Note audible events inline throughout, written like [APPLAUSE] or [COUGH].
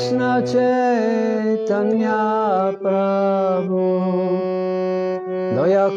Krishna Chaitanya Prabhu Daya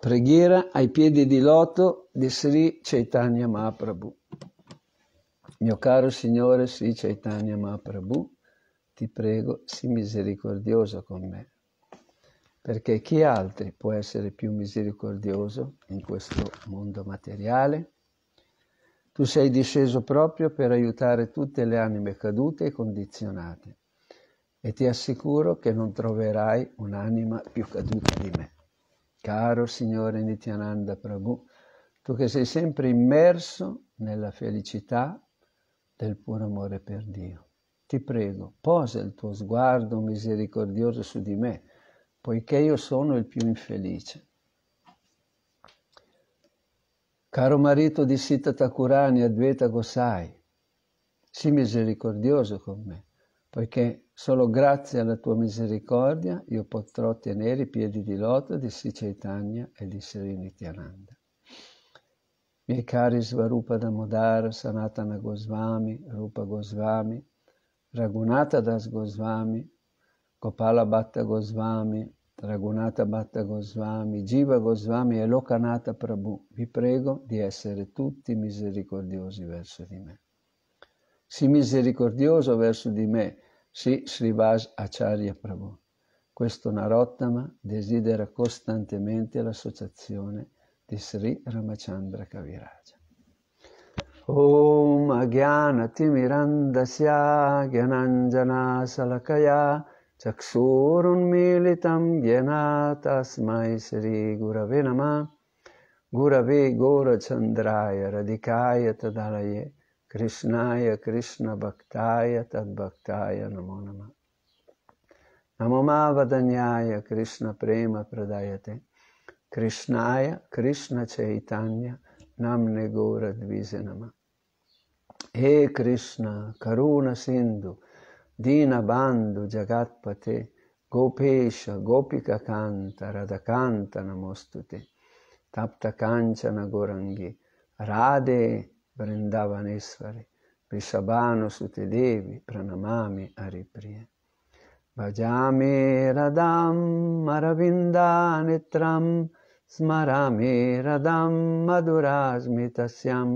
Preghiera ai piedi di loto di Sri Chaitanya Mahaprabhu. Mio caro Signore Sri Chaitanya Mahaprabhu, ti prego, sii misericordioso con me, perché chi altri può essere più misericordioso in questo mondo materiale? Tu sei disceso proprio per aiutare tutte le anime cadute e condizionate e ti assicuro che non troverai un'anima più caduta di me. Caro Signore Nityananda Prabhu, tu che sei sempre immerso nella felicità del puro amore per Dio. Ti prego, posa il tuo sguardo misericordioso su di me, poiché io sono il più infelice. Caro marito di Sita Takurani, Advaita Gosai, sii misericordioso con me poiché solo grazie alla tua misericordia io potrò tenere i piedi di lotta di Sri e di Sri Miei cari Svarupa Damodara, Sanatana Goswami, Rupa Goswami, Raghunatha Das Goswami, Gopala Bhatta Goswami, Raghunatha Bhatta Goswami, Jiva Goswami e Lokanata Prabhu, vi prego di essere tutti misericordiosi verso di me si misericordioso verso di me, si Srivas Acharya Prabhu. Questo Narottama desidera costantemente l'associazione di Sri Ramachandra Kaviraja. ॐ अज्ञानतिमिरन्दस्य ज्ञानाञ्जनाशलकया चक्षूरुन्मीलितं येन तस्मै श्रीगुरवे नमः गुरवे गौरचन्द्राय रधिकाय तदलये Krishnaya Krishna Bhaktaya Tad Bhaktaya Namo Nama. Namo Mavadanyaya Krishna Prema Pradayate. Krishnaya Krishna Chaitanya Nam Negora Dvizenama. E Krishna Karuna Sindhu Dina Bandhu Jagatpate Gopesha Gopika Kanta Radakanta Namostute Tapta Kanchana Gorangi Rade वृन्दावनेश्वरि ऋषभानुसृतिदेवि प्रणमामि हरिप्रिय भजामि रदां अरविन्दानित्रं स्मरामि रदं मधुराज्मि तस्यं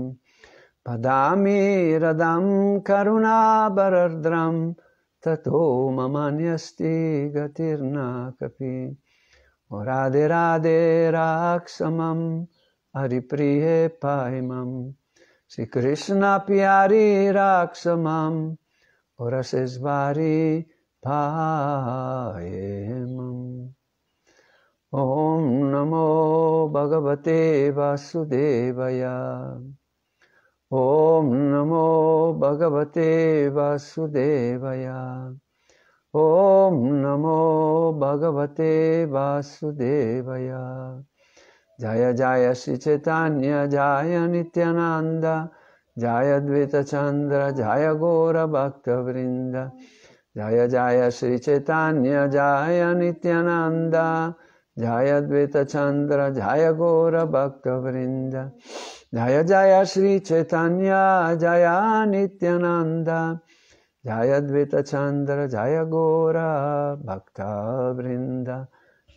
वदामि रदं करुणावरद्रं ततो ममान्यस्ति Mamanyasti कपि ओ राधे Radhe Raksamam, Aripriye Paimam, Krishna pyari raksamam orasesvari paemam. Om namo bhagavate vasudevaya. Om namo bhagavate vasudevaya. Om namo bhagavate vasudevaya. Om namo bhagavate vasudevaya. जय जय श्री चैतन्य जय नित्यानंद जय द्वैतचन्द्र जय घोरभक्तवृन्द जय जय श्री चैतन्य जय नित्यानन्द जय द्वैतचन्द्र जय घोरभक्तवृन्द जय जय श्री चैतन्य जय नित्यानन्द जय द्वैतचन्द्र जय घोरभक्तवृन्द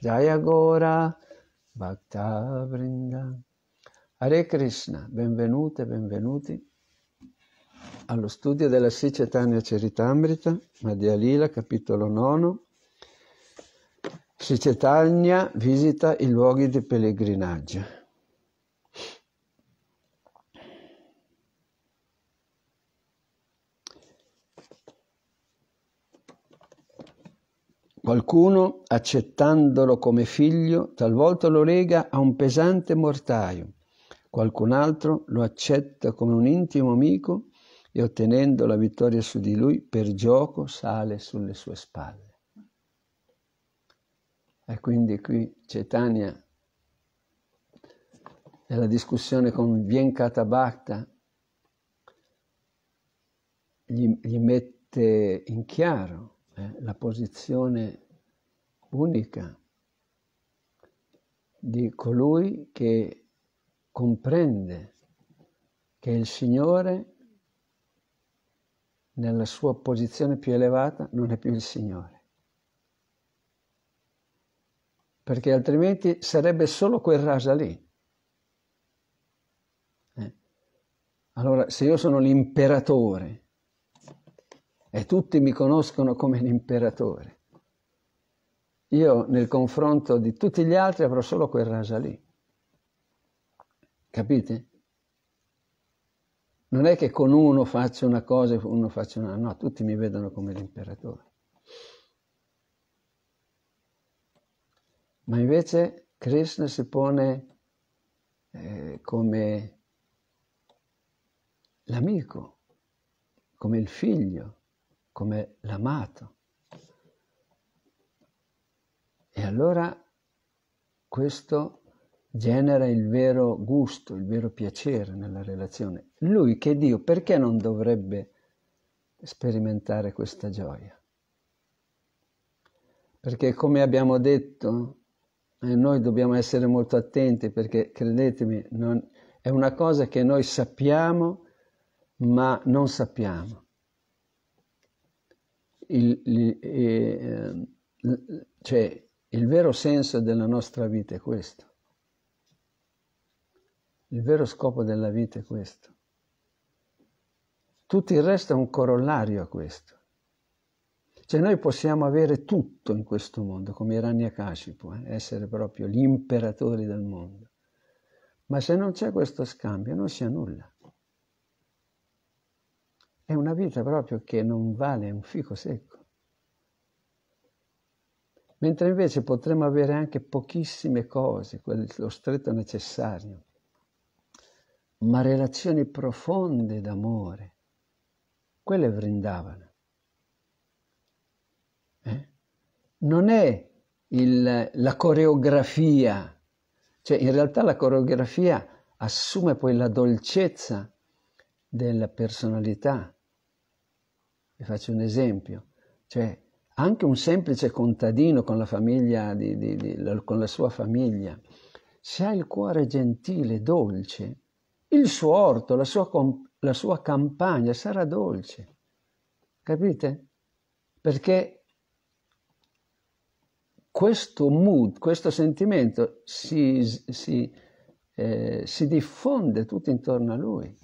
जय घोरा Bhakta Vrinda. Hare Krishna, benvenute, benvenuti allo studio della Sicetania Ceritamrita, Madhya Lila, capitolo 9. Sicetania visita i luoghi di pellegrinaggio. Qualcuno, accettandolo come figlio, talvolta lo lega a un pesante mortaio, qualcun altro lo accetta come un intimo amico e ottenendo la vittoria su di lui, per gioco sale sulle sue spalle. E quindi qui Cetania, nella discussione con Vienkata Bhakta, gli, gli mette in chiaro eh, la posizione unica di colui che comprende che il Signore nella sua posizione più elevata non è più il Signore. Perché altrimenti sarebbe solo quel rasa lì. Eh? Allora, se io sono l'imperatore e tutti mi conoscono come l'imperatore. Io nel confronto di tutti gli altri avrò solo quel rasa lì. Capite? Non è che con uno faccio una cosa e con uno faccio una, no, tutti mi vedono come l'imperatore. Ma invece Krishna si pone eh, come l'amico, come il figlio, come l'amato. E allora questo genera il vero gusto, il vero piacere nella relazione. Lui che è Dio, perché non dovrebbe sperimentare questa gioia? Perché come abbiamo detto, eh, noi dobbiamo essere molto attenti perché credetemi, non, è una cosa che noi sappiamo ma non sappiamo il, il, eh, eh, cioè, il vero senso della nostra vita è questo. Il vero scopo della vita è questo. Tutto il resto è un corollario a questo. Cioè noi possiamo avere tutto in questo mondo, come Iraniakashipu, eh, essere proprio gli imperatori del mondo. Ma se non c'è questo scambio non si ha nulla. È una vita proprio che non vale un fico secco. Mentre invece potremmo avere anche pochissime cose, lo stretto necessario, ma relazioni profonde d'amore, quelle brindavano. Eh? Non è il, la coreografia, cioè in realtà la coreografia assume poi la dolcezza della personalità, vi faccio un esempio. Cioè, anche un semplice contadino con la, famiglia di, di, di, con la sua famiglia, se ha il cuore gentile, dolce, il suo orto, la sua, la sua campagna sarà dolce. Capite? Perché questo mood, questo sentimento si, si, eh, si diffonde tutto intorno a lui.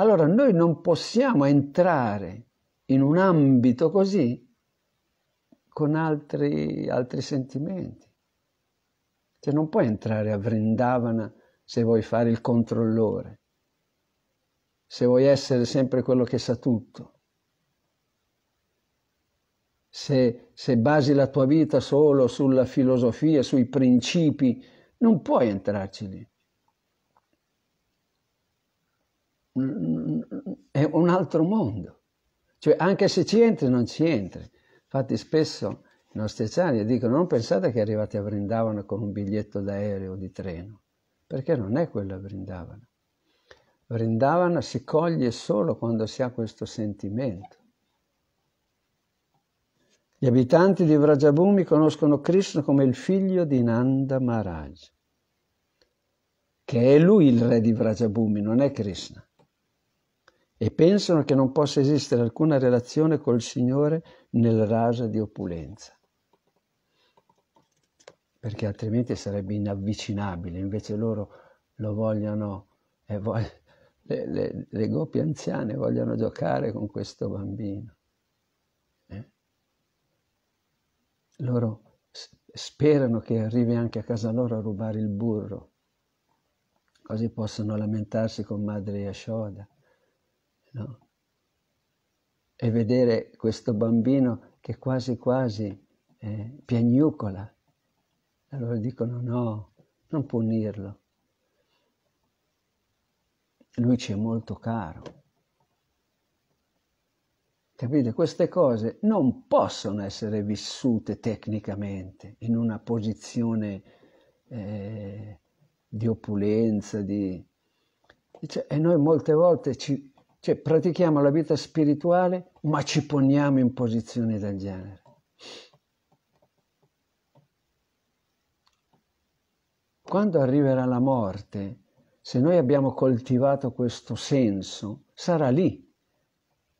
Allora noi non possiamo entrare in un ambito così con altri, altri sentimenti. Cioè non puoi entrare a Vrindavana se vuoi fare il controllore, se vuoi essere sempre quello che sa tutto. Se, se basi la tua vita solo sulla filosofia, sui principi, non puoi entrarci lì. è un altro mondo. Cioè anche se ci entri non ci entri. Infatti spesso i nostri acciari dicono non pensate che arrivate a Brindavano con un biglietto d'aereo o di treno, perché non è quella Brindavana. Brindavana si coglie solo quando si ha questo sentimento. Gli abitanti di Vrajabhumi conoscono Krishna come il figlio di Nanda Maharaj, che è lui il re di Vrajabhumi, non è Krishna e pensano che non possa esistere alcuna relazione col Signore nel raso di opulenza, perché altrimenti sarebbe inavvicinabile, invece loro lo vogliono, eh, vog- le, le, le goppie anziane vogliono giocare con questo bambino. Eh? Loro sperano che arrivi anche a casa loro a rubare il burro, così possono lamentarsi con madre Yashoda no? e vedere questo bambino che quasi quasi eh, piagnucola. Allora dicono no, non punirlo. Lui ci è molto caro. Capite? Queste cose non possono essere vissute tecnicamente in una posizione eh, di opulenza, di... Cioè, e noi molte volte ci, cioè pratichiamo la vita spirituale ma ci poniamo in posizioni del genere. Quando arriverà la morte, se noi abbiamo coltivato questo senso, sarà lì.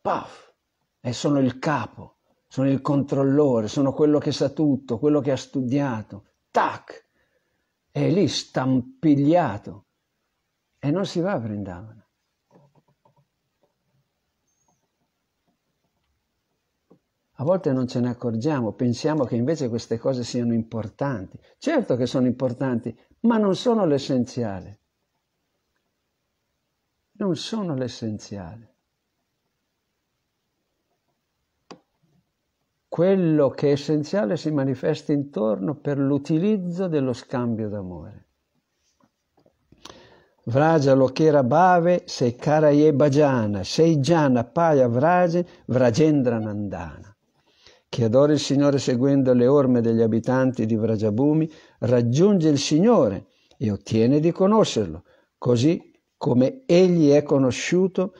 Paf! E sono il capo, sono il controllore, sono quello che sa tutto, quello che ha studiato. Tac! È lì stampigliato. E non si va a Vrindavana. A volte non ce ne accorgiamo, pensiamo che invece queste cose siano importanti. Certo che sono importanti, ma non sono l'essenziale. Non sono l'essenziale. Quello che è essenziale si manifesta intorno per l'utilizzo dello scambio d'amore. Vraja Lokera Bhave, Sekaraye Bhajana, Seijana Paya Vraje, Vrajendra Nandana. Chi adora il Signore seguendo le orme degli abitanti di Vrajabhumi raggiunge il Signore e ottiene di conoscerlo, così come egli è conosciuto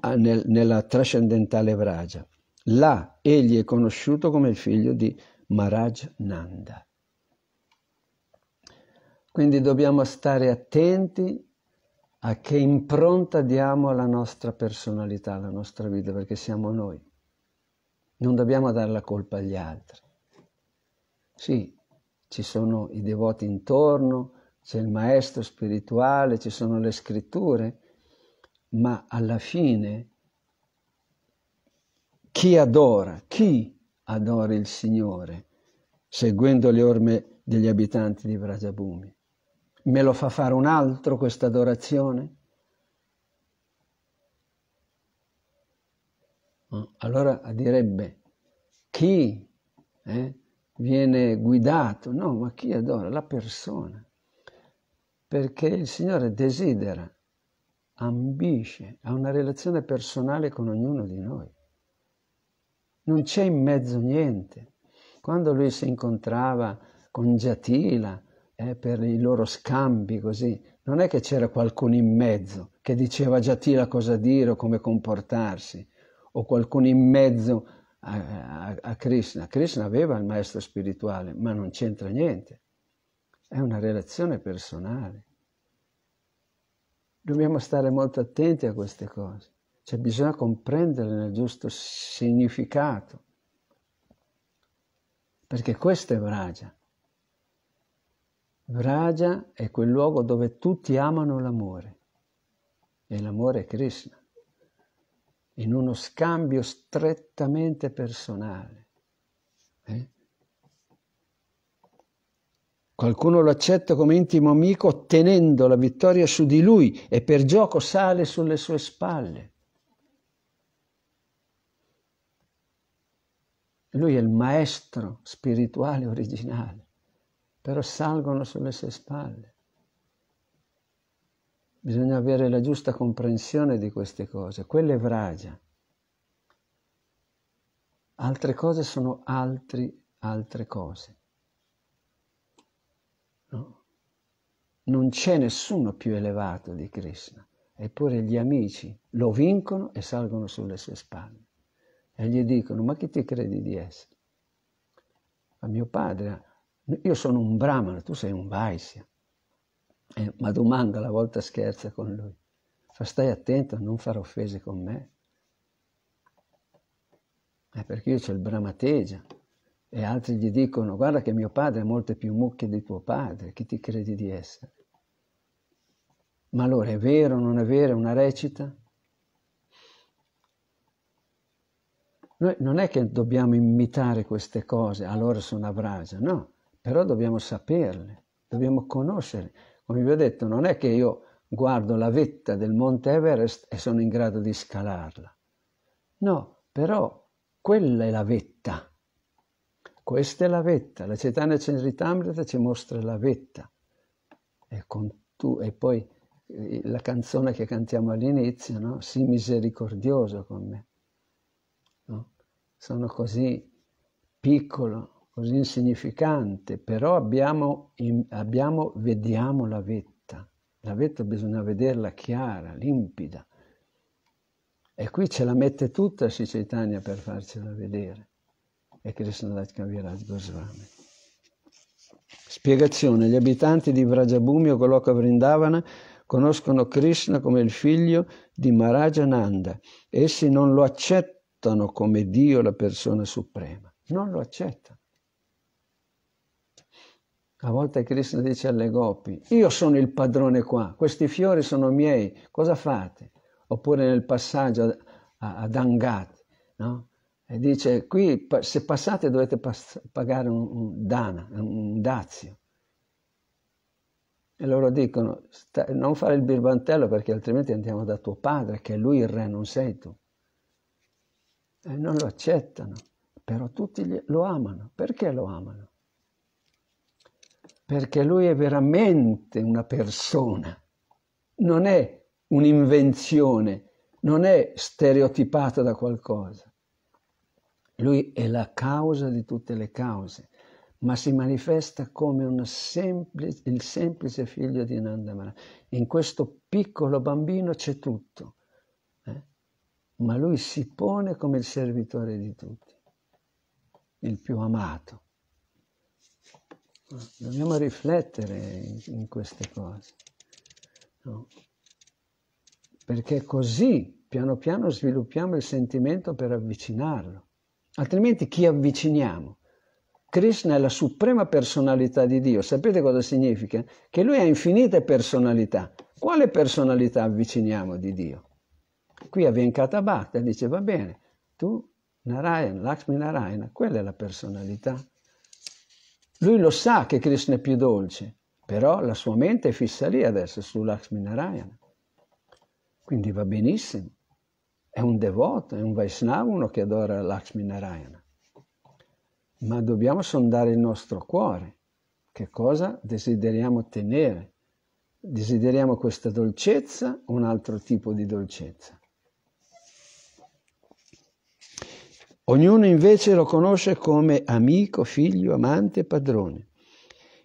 ah, nel, nella trascendentale Vraja. Là egli è conosciuto come il figlio di Maharaj Nanda. Quindi dobbiamo stare attenti a che impronta diamo alla nostra personalità, alla nostra vita, perché siamo noi. Non dobbiamo dare la colpa agli altri. Sì, ci sono i devoti intorno, c'è il maestro spirituale, ci sono le scritture, ma alla fine chi adora, chi adora il Signore, seguendo le orme degli abitanti di Vrajabhumi? Me lo fa fare un altro questa adorazione? Mm. Allora direbbe chi eh, viene guidato, no, ma chi adora? La persona. Perché il Signore desidera, ambisce, ha una relazione personale con ognuno di noi. Non c'è in mezzo niente. Quando lui si incontrava con Giatila eh, per i loro scambi così, non è che c'era qualcuno in mezzo che diceva a Giatila cosa dire o come comportarsi o qualcuno in mezzo a, a, a Krishna. Krishna aveva il maestro spirituale, ma non c'entra niente. È una relazione personale. Dobbiamo stare molto attenti a queste cose, cioè bisogna comprenderle nel giusto significato, perché questo è Vraja. Vraja è quel luogo dove tutti amano l'amore e l'amore è Krishna in uno scambio strettamente personale. Eh? Qualcuno lo accetta come intimo amico ottenendo la vittoria su di lui e per gioco sale sulle sue spalle. Lui è il maestro spirituale originale, però salgono sulle sue spalle. Bisogna avere la giusta comprensione di queste cose. Quelle è vragia. Altre cose sono altri, altre cose. No? Non c'è nessuno più elevato di Krishna, eppure gli amici lo vincono e salgono sulle sue spalle e gli dicono, ma chi ti credi di essere? A mio padre, io sono un brahmana, tu sei un vaisya. Eh, ma Domanga alla volta scherza con lui. Fa stai attento a non fare offese con me. Eh, perché io c'ho il Brahmateja. E altri gli dicono, guarda che mio padre ha molte più mucche di tuo padre, chi ti credi di essere? Ma allora è vero o non è vero una recita? Noi non è che dobbiamo imitare queste cose, allora sono avragia, no, però dobbiamo saperle, dobbiamo conoscerle come vi ho detto, non è che io guardo la vetta del Monte Everest e sono in grado di scalarla. No, però quella è la vetta. Questa è la vetta. La Cetana Chenritamrita ci mostra la vetta. E, tu, e poi eh, la canzone che cantiamo all'inizio, no? Sii misericordioso con me. No? Sono così piccolo, così insignificante, però abbiamo, abbiamo, vediamo la vetta. La vetta bisogna vederla chiara, limpida. E qui ce la mette tutta Sri per farcela vedere. E Krishna Krishnadaj Kaviraj Goswami. Spiegazione. Gli abitanti di Vrajabhumi o Goloka Vrindavana conoscono Krishna come il figlio di Maharajananda. Essi non lo accettano come Dio, la persona suprema. Non lo accettano. A volte Krishna dice alle gopi, io sono il padrone qua, questi fiori sono miei, cosa fate? Oppure nel passaggio ad Angati, no? E dice, qui se passate dovete pass- pagare un, un, dana, un dazio. E loro dicono, sta, non fare il birbantello perché altrimenti andiamo da tuo padre, che è lui il re, non sei tu. E non lo accettano, però tutti gli, lo amano. Perché lo amano? perché lui è veramente una persona, non è un'invenzione, non è stereotipata da qualcosa. Lui è la causa di tutte le cause, ma si manifesta come semplice, il semplice figlio di Nandamara. In questo piccolo bambino c'è tutto, eh? ma lui si pone come il servitore di tutti, il più amato. Dobbiamo riflettere in, queste cose. No? Perché così piano piano sviluppiamo il sentimento per avvicinarlo. Altrimenti chi avviciniamo? Krishna è la suprema personalità di Dio. Sapete cosa significa? Che lui ha infinite personalità. Quale personalità avviciniamo di Dio? Qui a Venkata Bhatta dice va bene, tu Narayan, Lakshmi Narayana, quella è la personalità lui lo sa che Krishna è più dolce, però la sua mente è fissa lì adesso Narayana. Quindi va benissimo. È un devoto, è un Vaishnava uno che adora Lakshmi Narayana. Ma dobbiamo sondare il nostro cuore. Che cosa desideriamo ottenere? Desideriamo questa dolcezza o un altro tipo di dolcezza? Ognuno invece lo conosce come amico, figlio, amante, padrone.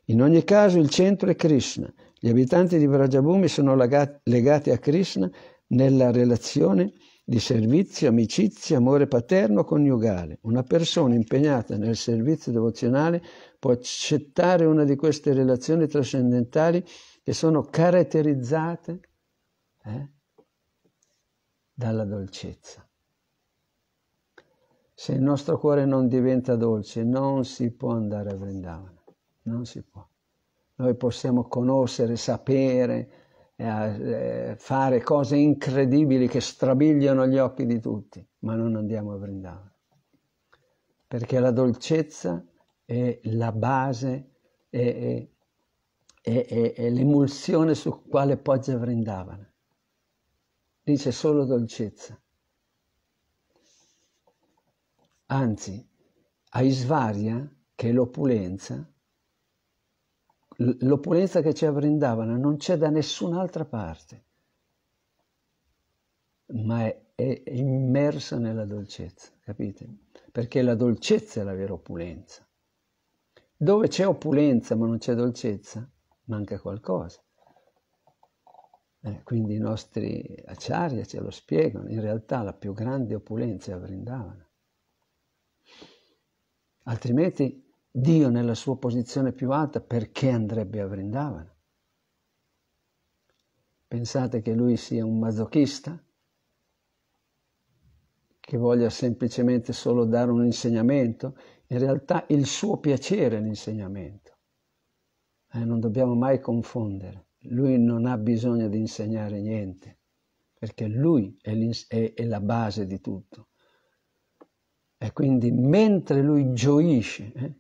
In ogni caso il centro è Krishna. Gli abitanti di Vrajabhumi sono legati a Krishna nella relazione di servizio, amicizia, amore paterno coniugale. Una persona impegnata nel servizio devozionale può accettare una di queste relazioni trascendentali che sono caratterizzate eh, dalla dolcezza. Se il nostro cuore non diventa dolce, non si può andare a Vrindavana, non si può. Noi possiamo conoscere, sapere, eh, eh, fare cose incredibili che strabigliano gli occhi di tutti, ma non andiamo a Vrindavana. Perché la dolcezza è la base, è, è, è, è l'emulsione su quale poggia Vrindavana. Dice solo dolcezza. anzi, a Isvaria, che è l'opulenza, l'opulenza che c'è a Vrindavana non c'è da nessun'altra parte, ma è, è immersa nella dolcezza, capite? Perché la dolcezza è la vera opulenza. Dove c'è opulenza ma non c'è dolcezza, manca qualcosa. Eh, quindi i nostri acciari ce lo spiegano, in realtà la più grande opulenza è a Vrindavana. Altrimenti Dio nella sua posizione più alta perché andrebbe a Vrindavana? Pensate che lui sia un masochista? Che voglia semplicemente solo dare un insegnamento? In realtà il suo piacere è l'insegnamento. Eh, non dobbiamo mai confondere. Lui non ha bisogno di insegnare niente, perché lui è, è, è la base di tutto. E quindi mentre lui gioisce, eh,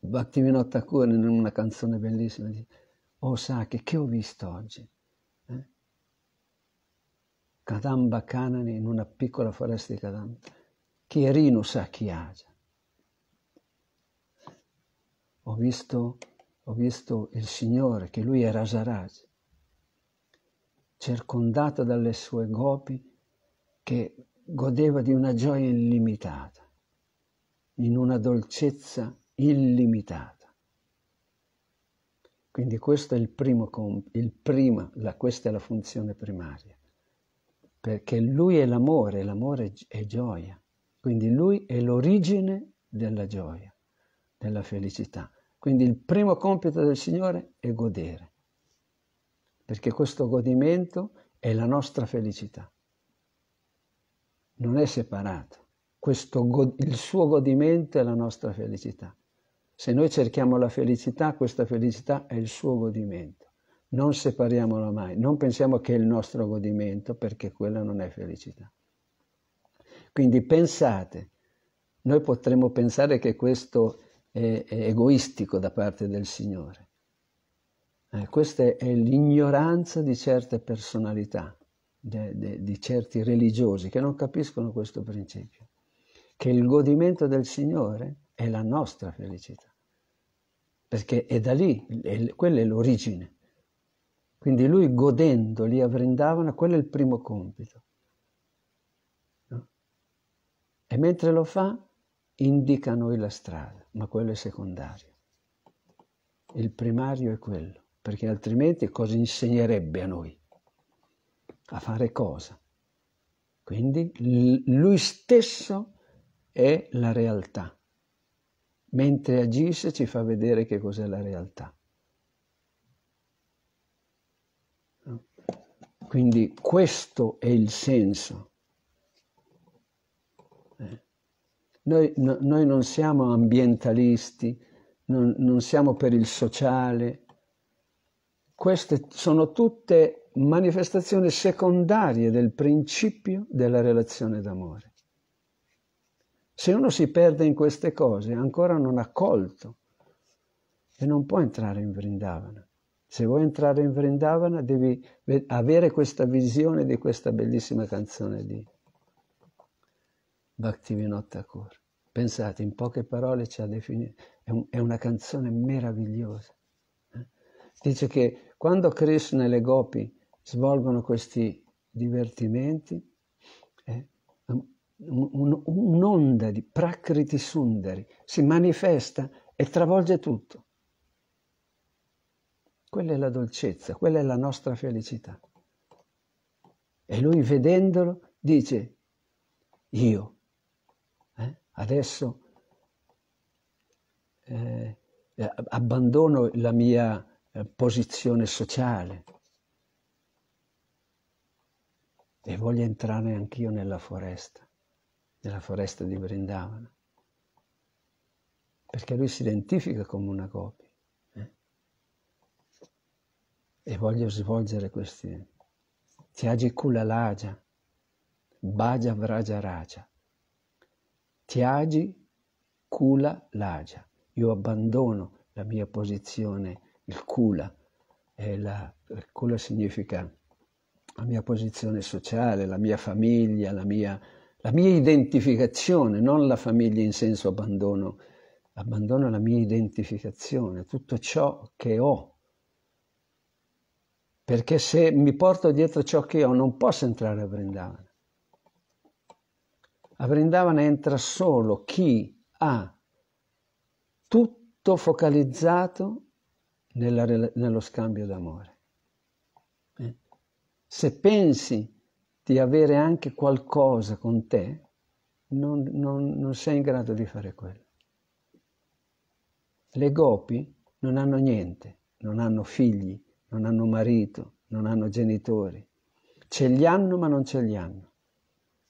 Bhaktivinoda Thakur in una canzone bellissima dice, oh sa che che ho visto oggi? Eh? Kadamba Kanani in una piccola foresta di Kadamba, Chierino Sakiaja. Ho visto, ho visto il Signore, che lui è Rasaraj, circondato dalle sue gopi che godeva di una gioia illimitata, in una dolcezza illimitata. Quindi questo è il primo, il prima, la, questa è la funzione primaria, perché lui è l'amore, l'amore è gioia, quindi lui è l'origine della gioia, della felicità. Quindi il primo compito del Signore è godere, perché questo godimento è la nostra felicità non è separato. Questo, il suo godimento è la nostra felicità. Se noi cerchiamo la felicità, questa felicità è il suo godimento. Non separiamola mai, non pensiamo che è il nostro godimento perché quella non è felicità. Quindi pensate, noi potremmo pensare che questo è, è egoistico da parte del Signore. Eh, questa è l'ignoranza di certe personalità de, de, di certi religiosi che non capiscono questo principio, che il godimento del Signore è la nostra felicità, perché è da lì, è, quella è l'origine. Quindi lui godendo li avrendavano, quello è il primo compito. No? E mentre lo fa, indica a noi la strada, ma quello è secondario. Il primario è quello, perché altrimenti cosa insegnerebbe a noi? A fare cosa? Quindi lui stesso è la realtà. Mentre agisce ci fa vedere che cos'è la realtà. Quindi questo è il senso. Eh. Noi, no, noi, non siamo ambientalisti, non, non siamo per il sociale. Queste sono tutte manifestazioni secondarie del principio della relazione d'amore. Se uno si perde in queste cose, ancora non ha colto e non può entrare in Vrindavana. Se vuoi entrare in Vrindavana devi avere questa visione di questa bellissima canzone di Bhaktivinoda Thakur. Pensate, in poche parole ci ha definito, è, un, è una canzone meravigliosa. Eh? Dice che quando Krishna e le gopi svolgono questi divertimenti, eh, un'onda di prakriti sundari si manifesta e travolge tutto. Quella è la dolcezza, quella è la nostra felicità. E lui vedendolo dice, io eh, adesso eh, abbandono la mia eh, posizione sociale, e voglio entrare anch'io nella foresta, nella foresta di Vrindavana, perché lui si identifica come una copia eh? e voglio svolgere questi Tiagi Kula Laja, Bhaja Vraja Raja, Tiagi Kula Laja, io abbandono la mia posizione, il Kula, la, il Kula significa la mia posizione sociale, la mia famiglia, la mia, la mia identificazione, non la famiglia in senso abbandono, abbandono la mia identificazione, tutto ciò che ho. Perché se mi porto dietro ciò che ho non posso entrare a Vrindavana. A Vrindavana entra solo chi ha tutto focalizzato nella, nello scambio d'amore se pensi di avere anche qualcosa con te, non, non, non sei in grado di fare quello. Le gopi non hanno niente, non hanno figli, non hanno marito, non hanno genitori. Ce li hanno ma non ce li hanno.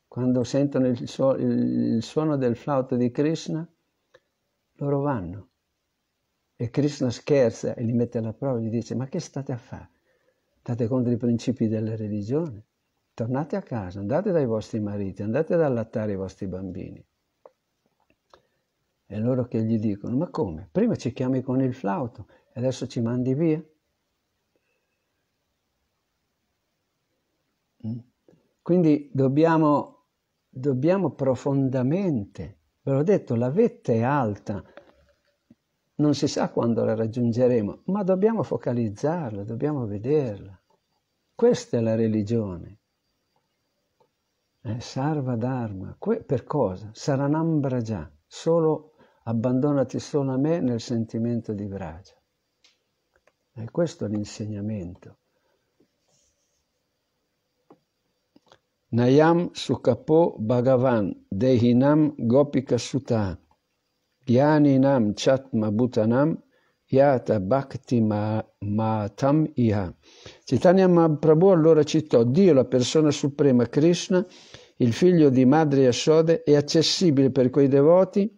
Quando sentono il, suo, il suono del flauto di Krishna, loro vanno. E Krishna scherza e li mette alla prova e gli dice, ma che state a fare? date conto dei principi della religione, tornate a casa, andate dai vostri mariti, andate ad allattare i vostri bambini. E loro che gli dicono, ma come? Prima ci chiami con il flauto e adesso ci mandi via? Mm? Quindi dobbiamo, dobbiamo profondamente, ve l'ho detto, la vetta è alta, non si sa quando la raggiungeremo, ma dobbiamo focalizzarla, dobbiamo vederla. Questa è la religione. Eh, sarva Dharma, que- per cosa? Saranambraja, solo, abbandonati solo a me nel sentimento di Vraja. E questo è l'insegnamento. Nayam Sukapo Bhagavan Dehinam Gopika Sutta Jnaninam chatma bhutanam yata bhakti matam iha. Chaitanya Mahaprabhu allora citò Dio, la persona suprema Krishna, il figlio di madre Yashoda, è accessibile per quei devoti,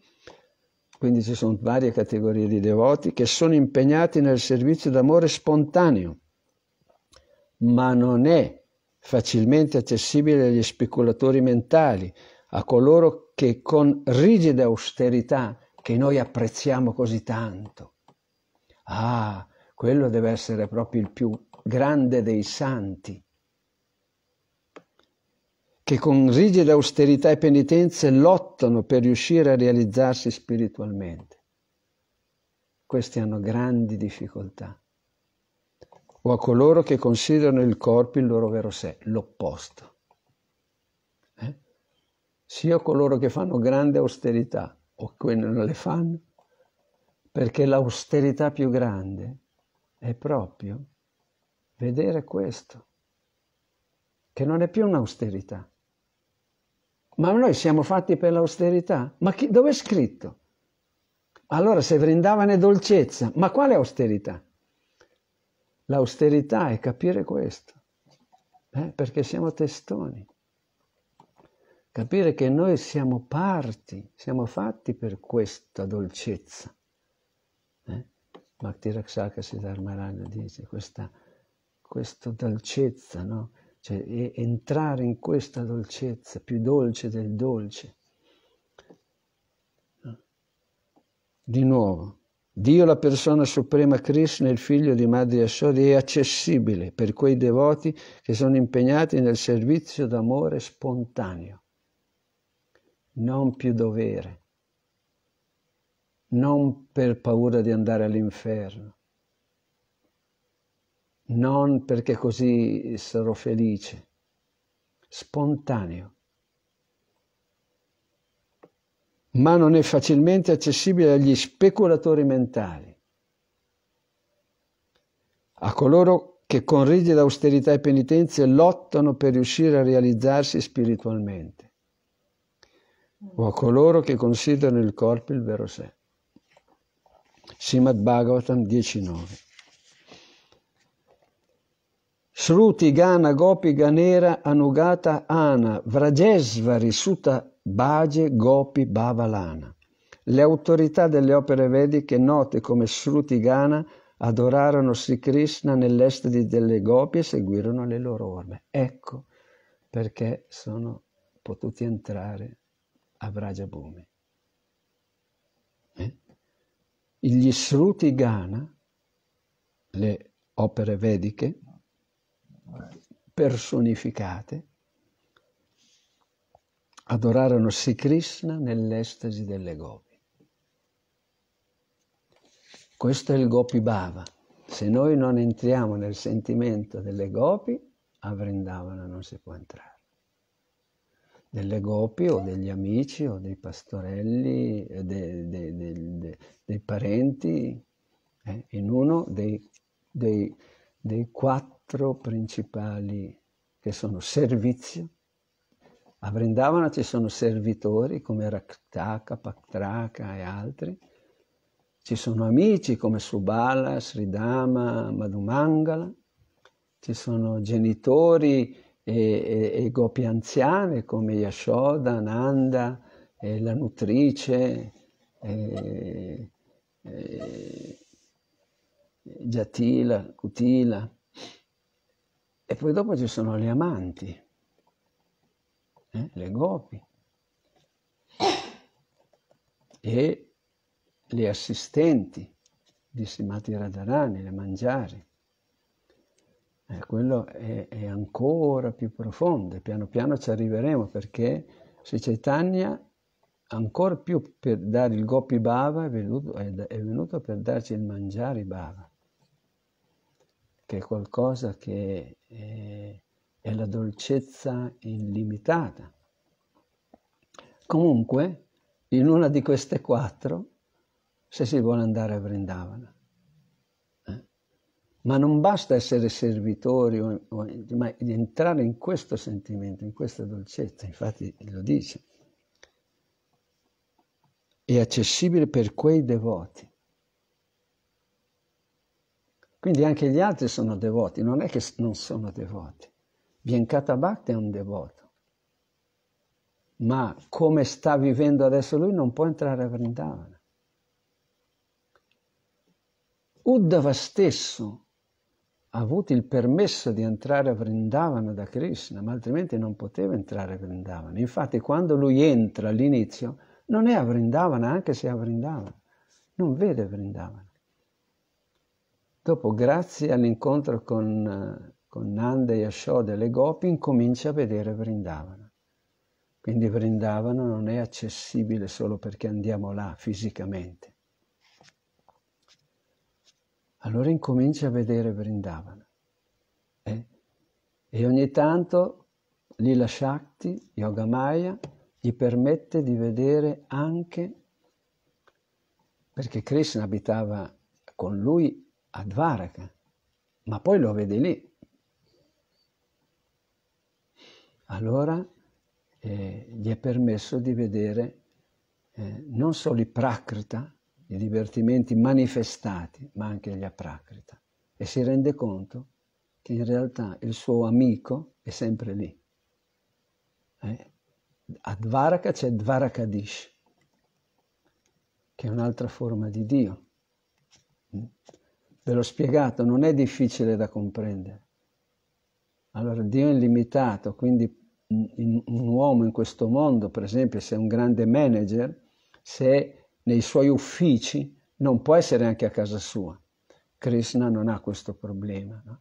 quindi ci sono varie categorie di devoti, che sono impegnati nel servizio d'amore spontaneo, ma non è facilmente accessibile agli speculatori mentali, a coloro che con rigida austerità che noi apprezziamo così tanto. Ah, quello deve essere proprio il più grande dei santi, che con rigida austerità e penitenze lottano per riuscire a realizzarsi spiritualmente. Questi hanno grandi difficoltà. O a coloro che considerano il corpo il loro vero sé, l'opposto. Eh? Sia coloro che fanno grande austerità o quelle non le fanno, perché l'austerità più grande è proprio vedere questo, che non è più un'austerità. Ma noi siamo fatti per l'austerità? Ma chi, dove è scritto? Allora se Vrindavan è dolcezza, ma quale austerità? L'austerità è capire questo, eh? perché siamo testoni capire che noi siamo parti, siamo fatti per questa dolcezza. Eh? Bhakti Raksaka Siddharmarana dice questa, questa dolcezza, no? Cioè, entrare in questa dolcezza, più dolce del dolce. Di nuovo, Dio la persona suprema Krishna, il figlio di Madhya Yashoda, è accessibile per quei devoti che sono impegnati nel servizio d'amore spontaneo non più dovere, non per paura di andare all'inferno, non perché così sarò felice, spontaneo. ma non è facilmente accessibile agli speculatori mentali, a coloro che con rigida austerità e penitenze lottano per riuscire a realizzarsi spiritualmente o a coloro che considerano il corpo il vero sé. Simad Bhagavatam 19 Sruti Gana Gopi Ganera Anugata Ana Vrajesvari Sutta Bhaje Gopi Bhavalana le autorità delle opere vediche note come Sruti Gana adorarono Sri Krishna nell'estasi delle gopi e seguirono le loro orme. Ecco perché sono potuti entrare Avrajabhumi. Eh? Gli sruti Gana, le opere vediche, personificate, adorarono Sri Krishna nell'estasi delle gopi. Questo è il gopi bhava. Se noi non entriamo nel sentimento delle gopi, a Vrindavana non si può entrare delle gopi o degli amici o dei pastorelli, eh, de, de, de, dei parenti, eh, in uno dei, dei, dei quattro principali che sono servizio. A Vrindavana ci sono servitori come Raktaka, Paktraka e altri, ci sono amici come Subala, Sridama, Madhumangala, ci sono genitori e, e, e gopi anziane come Yashoda, Nanda, eh, la nutrice, eh, eh, Jatila, Kutila. E poi dopo ci sono le amanti, eh, le gopi e le assistenti di Simati Radharani, le mangiare. Eh, quello è, è, ancora più profondo, piano piano ci arriveremo perché Sri Chaitanya ancora più per dare il gopi bhava è venuto, è, è venuto per darci il mangiare bhava, che è qualcosa che è, è la dolcezza illimitata. Comunque, in una di queste quattro, se si vuole andare a Vrindavana. Ma non basta essere servitori, o, o, ma entrare in questo sentimento, in questa dolcezza, infatti lo dice. È accessibile per quei devoti. Quindi anche gli altri sono devoti, non è che non sono devoti. Biancata Bhakti è un devoto ma come sta vivendo adesso lui non può entrare a Vrindavana. Uddhava stesso avuto il permesso di entrare a Vrindavana da Krishna, ma altrimenti non poteva entrare a Vrindavana. Infatti quando lui entra all'inizio non è a Vrindavana, anche se è a Vrindavana, non vede Vrindavana. Dopo, grazie all'incontro con, eh, con Nanda e Yashoda e le Gopi, incomincia a vedere Vrindavana. Quindi Vrindavana non è accessibile solo perché andiamo là fisicamente allora incominci a vedere Vrindavana. Eh? E ogni tanto Lila Shakti, Yoga Maya, gli permette di vedere anche, perché Krishna abitava con lui a Dvaraka, ma poi lo vede lì. Allora eh, gli è permesso di vedere eh, non solo i Prakrita, i divertimenti manifestati, ma anche gli apracrita, e si rende conto che in realtà il suo amico è sempre lì. Eh? A Dvaraka c'è Dvarakadish, che è un'altra forma di Dio. Mm? Ve l'ho spiegato, non è difficile da comprendere. Allora Dio è illimitato, quindi un uomo in questo mondo, per esempio, se è un grande manager, se nei suoi uffici, non può essere anche a casa sua. Krishna non ha questo problema. No?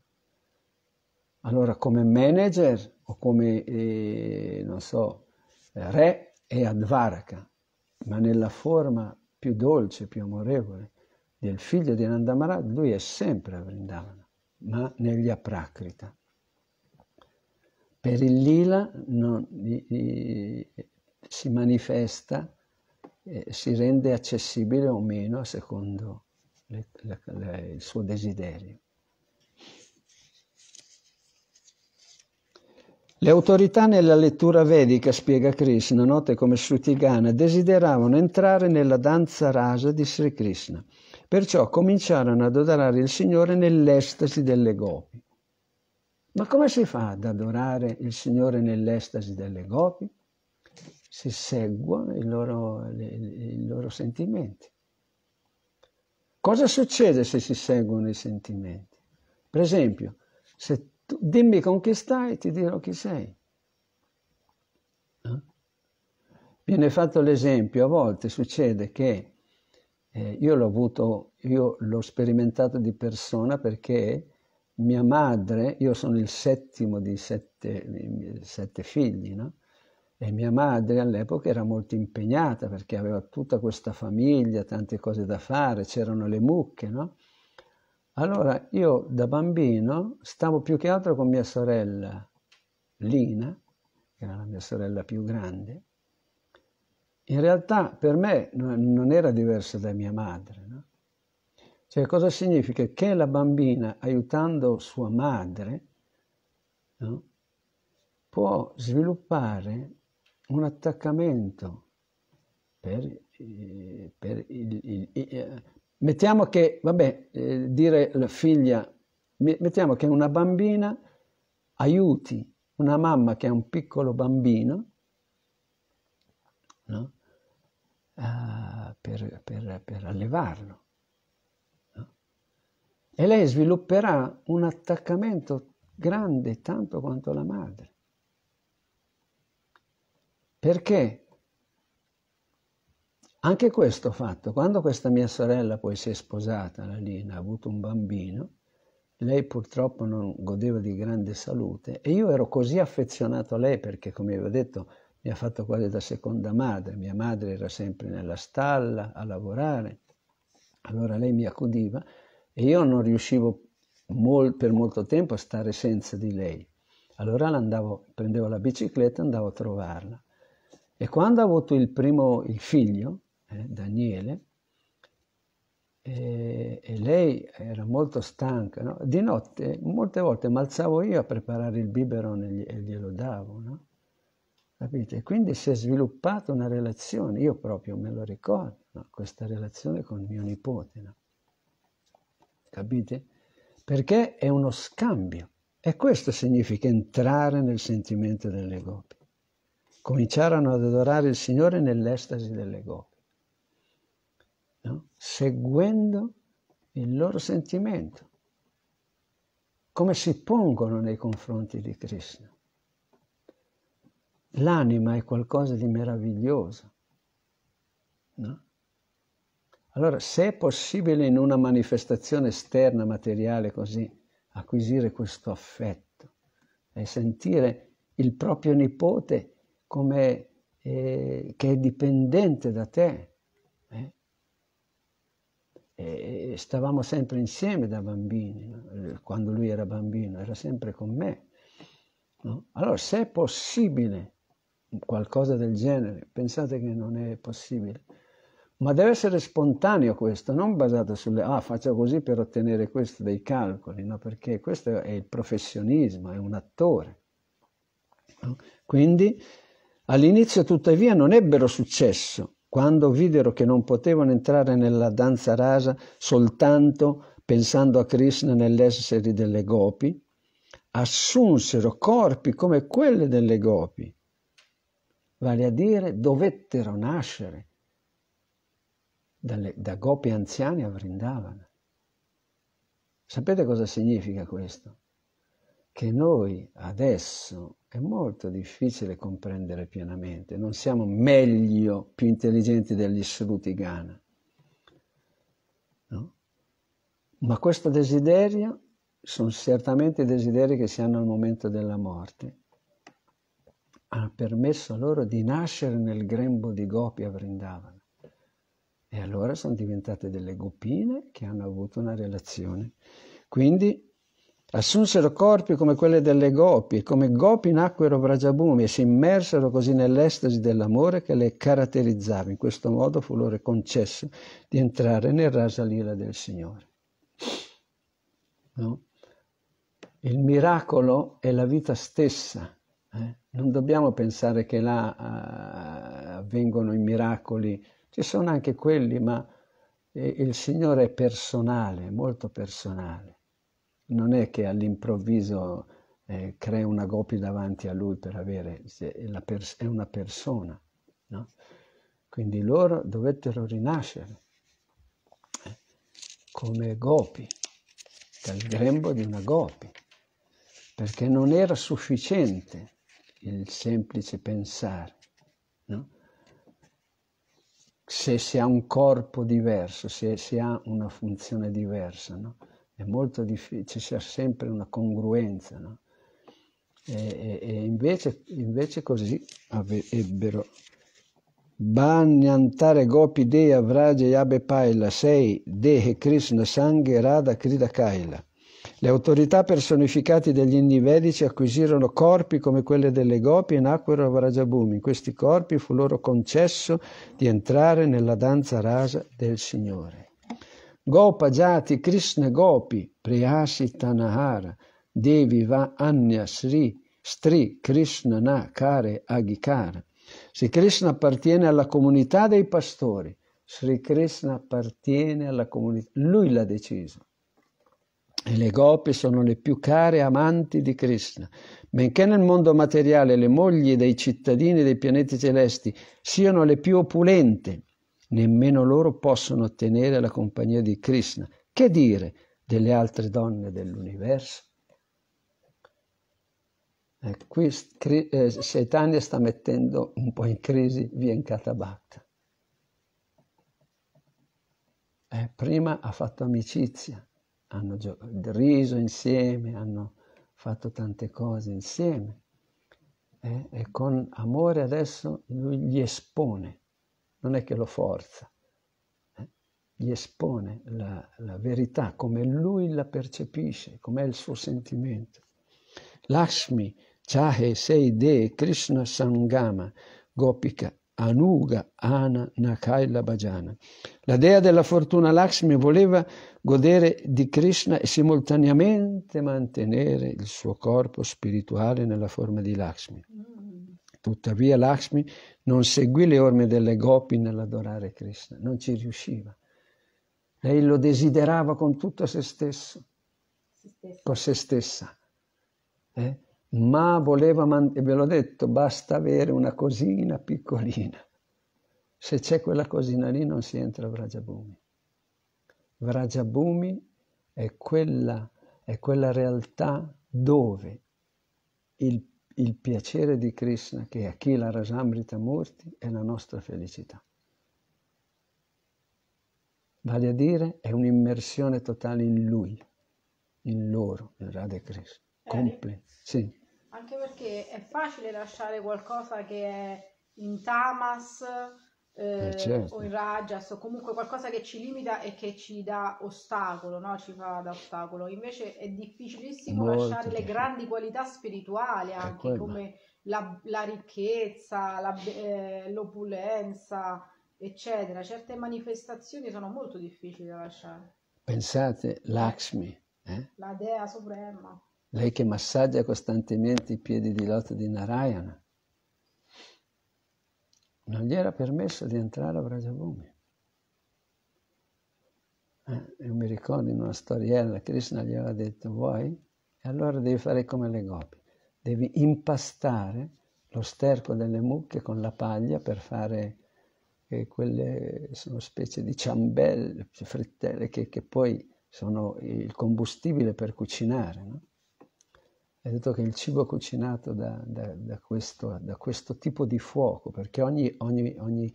Allora come manager o come, eh, non so, re e Advaraka, ma nella forma più dolce, più amorevole del figlio di Nanda Maharaj, lui è sempre a Vrindavana, ma negli Aprakrita. Per il lila non, i, i, si manifesta eh, si rende accessibile o meno secondo le, le, le, il suo desiderio. Le autorità nella lettura vedica, spiega Krishna, note come Sutigana, desideravano entrare nella danza rasa di Sri Krishna. Perciò cominciarono ad adorare il Signore nell'estasi delle gopi. Ma come si fa ad adorare il Signore nell'estasi delle gopi? si seguono i loro, i loro sentimenti. Cosa succede se si seguono i sentimenti? Per esempio, se tu, dimmi con chi stai ti dirò chi sei. Eh? Viene fatto l'esempio, a volte succede che eh, io l'ho avuto, io l'ho sperimentato di persona perché mia madre, io sono il settimo di sette, sette figli, no? E mia madre all'epoca era molto impegnata perché aveva tutta questa famiglia, tante cose da fare, c'erano le mucche, no? Allora io da bambino stavo più che altro con mia sorella Lina, che era la mia sorella più grande. In realtà per me non era diversa da mia madre, no? Cioè cosa significa? Che la bambina aiutando sua madre, no? può sviluppare un attaccamento per, eh, per il, il, il, eh, mettiamo che, vabbè, eh, dire la figlia, mettiamo che una bambina aiuti una mamma che ha un piccolo bambino, no? uh, per, per, per, allevarlo. No? E lei svilupperà un attaccamento grande tanto quanto la madre. Perché anche questo fatto, quando questa mia sorella poi si è sposata, la Lina, ha avuto un bambino, lei purtroppo non godeva di grande salute e io ero così affezionato a lei perché, come vi ho detto, mi ha fatto quasi da seconda madre, mia madre era sempre nella stalla a lavorare, allora lei mi accudiva e io non riuscivo mol, per molto tempo a stare senza di lei. Allora prendevo la bicicletta e andavo a trovarla. E quando ha avuto il primo il figlio, eh, Daniele, eh, e, lei era molto stanca, no? di notte molte volte mi alzavo io a preparare il biberon e, gli, e glielo davo, no? capite? Quindi si è sviluppata una relazione, io proprio me lo ricordo, no? questa relazione con mio nipote, no? capite? Perché è uno scambio e questo significa entrare nel sentimento delle gopi cominciarono ad adorare il Signore nell'estasi delle gope, no? seguendo il loro sentimento, come si pongono nei confronti di Krishna. L'anima è qualcosa di meraviglioso. No? Allora, se è possibile in una manifestazione esterna, materiale, così, acquisire questo affetto e sentire il proprio nipote come, eh, che è dipendente da te. Eh? E stavamo sempre insieme da bambini, no? Eh, quando lui era bambino, era sempre con me. No? Allora, se è possibile qualcosa del genere, pensate che non è possibile, ma deve essere spontaneo questo, non basato sulle ah faccio così per ottenere questo dei calcoli, no? perché questo è il professionismo, è un attore. No? Quindi All'inizio tuttavia non ebbero successo, quando videro che non potevano entrare nella danza rasa soltanto pensando a Krishna nell'essere delle gopi, assunsero corpi come quelli delle gopi, vale a dire dovettero nascere dalle, da gopi anziani a Vrindavana. Sapete cosa significa questo? Che noi adesso è molto difficile comprendere pienamente, non siamo meglio, più intelligenti degli Srutigana. No? Ma questo desiderio sono certamente desideri che si hanno al momento della morte. Ha permesso loro di nascere nel grembo di Gopi a Vrindavana. E allora sono diventate delle gopine che hanno avuto una relazione. Quindi Assunsero corpi come quelli delle gopi e come gopi nacquero Brajabhumi e si immersero così nell'estasi dell'amore che le caratterizzava. In questo modo fu loro concesso di entrare nel rasalila del Signore. No? Il miracolo è la vita stessa. Eh? Non dobbiamo pensare che là uh, avvengono i miracoli, ci sono anche quelli, ma eh, il Signore è personale, molto personale non è che all'improvviso eh, crea una gopi davanti a lui per avere, pers- è una persona. No? Quindi loro dovettero rinascere eh, come gopi, dal grembo di una gopi, perché non era sufficiente il semplice pensare. No? Se si ha un corpo diverso, se si ha una funzione diversa, no? è molto difficile, c'è sempre una congruenza, no? E, e, e invece, invece, così ebbero. Banyantare Gopi Dea Vraja Yabe Paila 6 Dehe Krishna Sanghe Radha Krida Kaila. Le autorità personificate degli indi vedici acquisirono corpi come quelli delle Gopi e nacquero a Vrajabhumi. In questi corpi fu loro concesso di entrare nella danza rasa del Signore. Gopa Jati Krishna Gopi Priasitanahara Devi Va Anya Sri Stri Krishna Na Kare Agikara. Sri Krishna appartiene alla comunità dei pastori. Sri Krishna appartiene alla comunità. Lui l'ha deciso. E le gopi sono le più care amanti di Krishna. Benché nel mondo materiale le mogli dei cittadini dei pianeti celesti siano le più opulente nemmeno loro possono ottenere la compagnia di Krishna. Che dire delle altre donne dell'universo? Eh, qui eh, Chaitanya sta mettendo un po' in crisi Vienkata Bhakta. Eh, prima ha fatto amicizia, hanno riso insieme, hanno fatto tante cose insieme eh, e con amore adesso lui gli espone non è che lo forza, eh? gli espone la, la verità come lui la percepisce, com'è il suo sentimento. Lakshmi Chahe Seide Krishna Sangama Gopika Anuga Ana Nakaila Bhajana. La dea della fortuna Lakshmi voleva godere di Krishna e simultaneamente mantenere il suo corpo spirituale nella forma di Lakshmi. Tuttavia Lakshmi non seguì le orme delle gopi nell'adorare Krishna, non ci riusciva. Lei lo desiderava con tutto se stesso, se con se stessa. Eh? Ma voleva, man- e ve l'ho detto, basta avere una cosina piccolina. Se c'è quella cosina lì non si entra a Vrajabhumi. Vrajabhumi è quella, è quella realtà dove il il piacere di Krishna che è Akhila Rasamrita Murti è la nostra felicità. Vale a dire, è un'immersione totale in lui, in loro, nel Radha Krishna. Eh, Comple- sì. Anche perché è facile lasciare qualcosa che è in tamas, eh, eh, certo. o in Rajas o comunque qualcosa che ci limita e che ci dà ostacolo, no? ci fa da ostacolo. Invece è difficilissimo Molto lasciare difficile. le grandi qualità spirituali anche come la, la ricchezza, la, eh, l'opulenza, eccetera. Certe manifestazioni sono molto difficili da lasciare. Pensate, Lakshmi, eh? la dea suprema. Lei che massaggia costantemente i piedi di Lotta di Narayana non gli era permesso di entrare a Vrajabhumi. Eh, io mi ricordo in una storiella, Krishna gli aveva detto vuoi? E allora devi fare come le gopi, devi impastare lo sterco delle mucche con la paglia per fare eh, quelle sono specie di ciambelle, frittelle che, che poi sono il combustibile per cucinare. No? ha detto che il cibo cucinato da, da, da, questo, da questo, tipo di fuoco, perché ogni, ogni, ogni,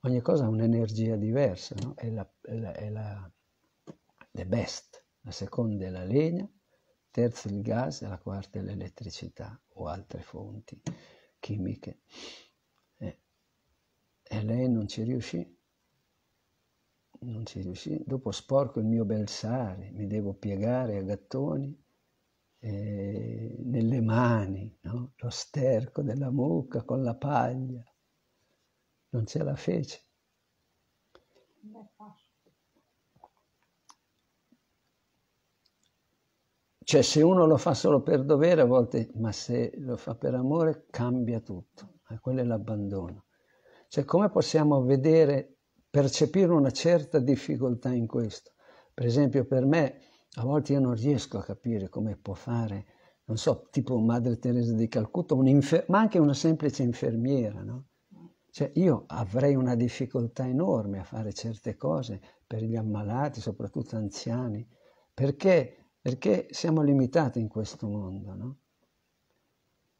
ogni cosa ha un'energia diversa, no? è, la, è, la, è la the best, la seconda è la legna, terzo il gas e la quarta è l'elettricità o altre fonti chimiche. Eh, e lei non ci riuscì, non ci riuscì. Dopo sporco il mio bel sale, mi devo piegare a gattoni eh, nelle mani, no? lo sterco della mucca con la paglia. Non ce la fece. Cioè se uno lo fa solo per dovere, a volte, ma se lo fa per amore, cambia tutto. Eh, quello è l'abbandono. Cioè come possiamo vedere, percepire una certa difficoltà in questo? Per esempio per me a volte io non riesco a capire come può fare, non so, tipo Madre Teresa di Calcutta, ma anche una semplice infermiera, no? Cioè io avrei una difficoltà enorme a fare certe cose per gli ammalati, soprattutto anziani, perché, perché siamo limitati in questo mondo, no?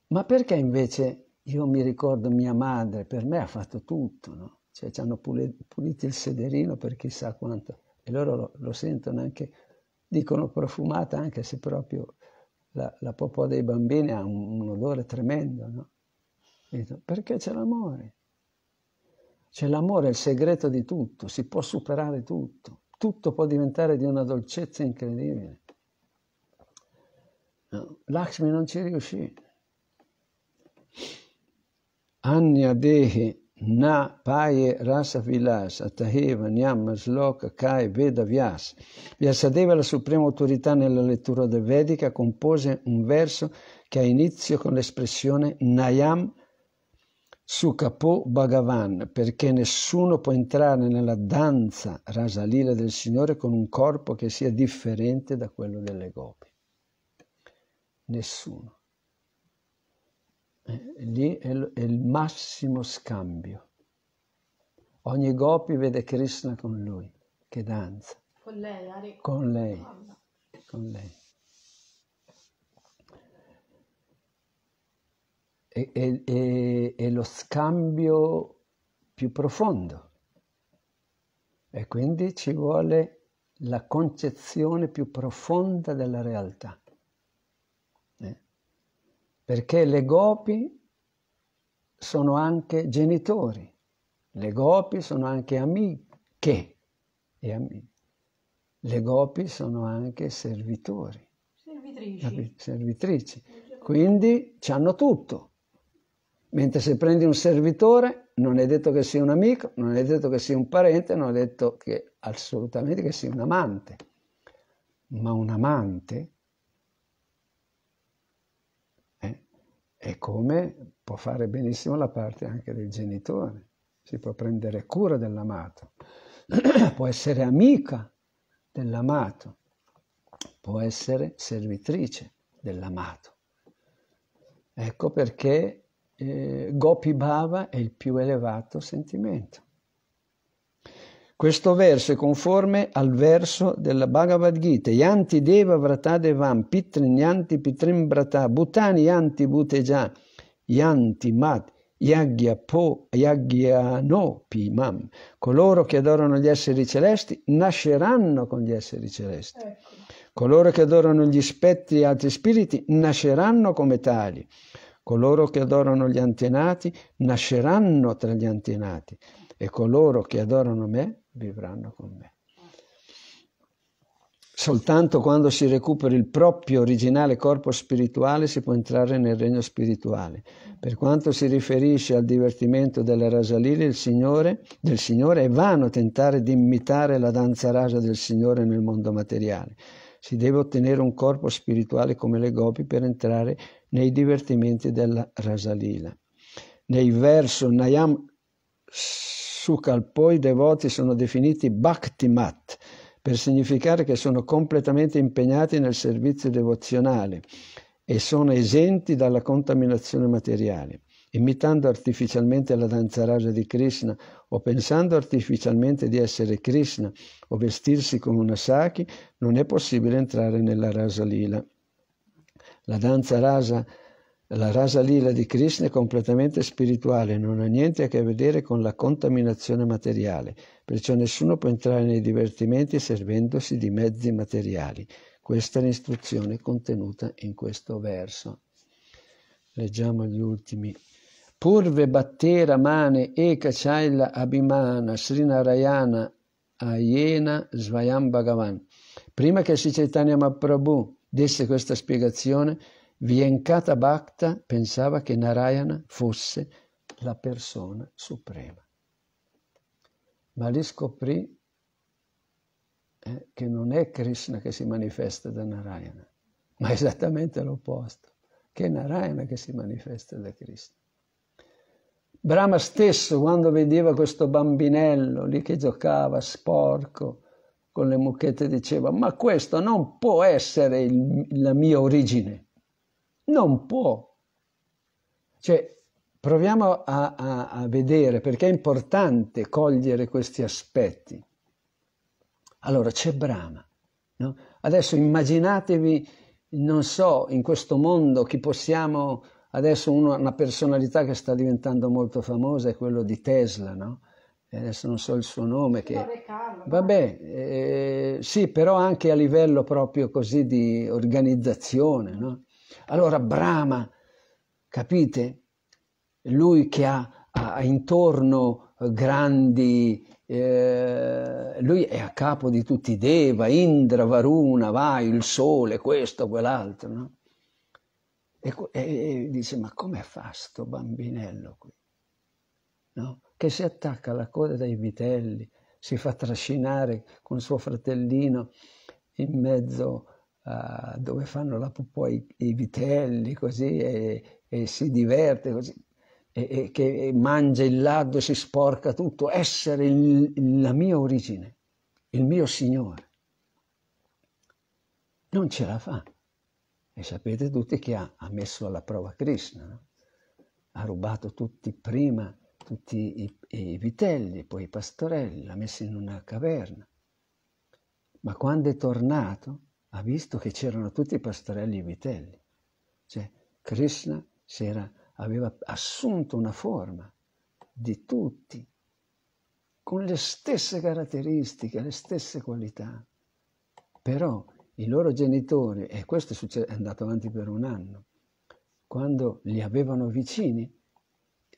Ma perché invece io mi ricordo mia madre, per me ha fatto tutto, no? Cioè ci hanno pulito il sederino per chissà quanto, e loro lo, lo sentono anche dicono profumata, anche se proprio la, la popò dei bambini ha un, un odore tremendo, no? Perché c'è l'amore. C'è l'amore, è il segreto di tutto, si può superare tutto, tutto può diventare di una dolcezza incredibile. No, Lakshmi non ci riuscì. Anya Dehi na paye rasa vilas, ataheva, nyam, sloka, kai, veda, vyas. Vyasadeva, la suprema autorità nella lettura del Vedica, compose un verso che ha inizio con l'espressione Nayam Sukapo Bhagavan, perché nessuno può entrare nella danza rasalila del Signore con un corpo che sia differente da quello delle gopi. Nessuno. Eh, lì è il massimo scambio. Ogni gopi vede Krishna con lui, che danza. Con lei, con lei, ah, con lei. È, è, è, è lo scambio più profondo e quindi ci vuole la concezione più profonda della realtà perché le gopi sono anche genitori, le gopi sono anche amiche e amiche. Le gopi sono anche servitori. Servitrici. Servitrici. Quindi hanno tutto. Mentre se prendi un servitore, non è detto che sia un amico, non è detto che sia un parente, non è detto che assolutamente che sia un amante. Ma un amante E come può fare benissimo la parte anche del genitore, si può prendere cura dell'amato, [CLEARS THROAT] può essere amica dell'amato, può essere servitrice dell'amato. Ecco perché eh, Gopi Bhava è il più elevato sentimento. Questo verso è conforme al verso della Bhagavad Gita, Yanti Deva Vrata Devam, Pitrin Yanti Pitrim Vrata, Bhutani Yanti Bhuteja, Yanti Mat, Yagya Po, Yagya No Pimam. Coloro che adorano gli esseri celesti nasceranno con gli esseri celesti. Ecco. Coloro che adorano gli spettri e altri spiriti nasceranno come tali. Coloro che adorano gli antenati nasceranno tra gli antenati. E coloro che adorano me vivranno con me. Soltanto quando si recupera il proprio originale corpo spirituale si può entrare nel regno spirituale. Per quanto si riferisce al divertimento delle rasalile del Signore, è vano tentare di imitare la danza rasa del Signore nel mondo materiale. Si deve ottenere un corpo spirituale come le gopi per entrare nei divertimenti della rasalila. Nei verso Nayam Sukalpo i devoti sono definiti Bhaktimat per significare che sono completamente impegnati nel servizio devozionale e sono esenti dalla contaminazione materiale. Imitando artificialmente la danza rasa di Krishna o pensando artificialmente di essere Krishna o vestirsi come una sakhi, non è possibile entrare nella rasa lila. La danza rasa la rasa lila di Krishna è completamente spirituale, non ha niente a che vedere con la contaminazione materiale, perciò nessuno può entrare nei divertimenti servendosi di mezzi materiali. Questa è l'istruzione contenuta in questo verso. Leggiamo gli ultimi. Purve Battera Mane Eka Chaila Abhimana Srinarayana Ayena Svayam Bhagavan. Prima che Sri Mahaprabhu desse questa spiegazione, Vienkata Bhakta pensava che Narayana fosse la persona suprema, ma lì scoprì eh, che non è Krishna che si manifesta da Narayana, ma esattamente l'opposto, che è Narayana che si manifesta da Krishna. Brahma stesso, quando vedeva questo bambinello lì che giocava sporco con le mucchette, diceva: Ma questo non può essere il, la mia origine. Non può. Cioè, proviamo a, a, a vedere perché è importante cogliere questi aspetti. Allora, c'è Brahma. No? Adesso immaginatevi, non so, in questo mondo chi possiamo... Adesso uno, una personalità che sta diventando molto famosa è quello di Tesla, no? adesso non so il suo nome, che... vabbè, eh, sì, però anche a livello proprio così di organizzazione, no? Allora Brahma, capite? Lui che ha, ha, ha intorno eh, grandi, eh, lui è a capo di tutti Deva, Indra, Varuna, vai, il sole, questo, quell'altro, no? E, e, dice, ma come fa sto bambinello qui? No? Che si attacca alla coda dei vitelli, si fa trascinare con suo fratellino in mezzo eh, dove fanno la popò i, i vitelli così e, e, si diverte così e, e che e mangia il e si sporca tutto, essere il, la mia origine, il mio Signore. Non ce la fa. E sapete tutti che ha, ha messo alla prova Krishna, no? ha rubato tutti prima tutti i, i, vitelli, poi i pastorelli, l'ha messo in una caverna. Ma quando è tornato, ha visto che c'erano tutti i pastorelli e i vitelli. Cioè, Krishna era, aveva assunto una forma di tutti, con le stesse caratteristiche, le stesse qualità. Però i loro genitori, e questo è, è andato avanti per un anno, quando li avevano vicini,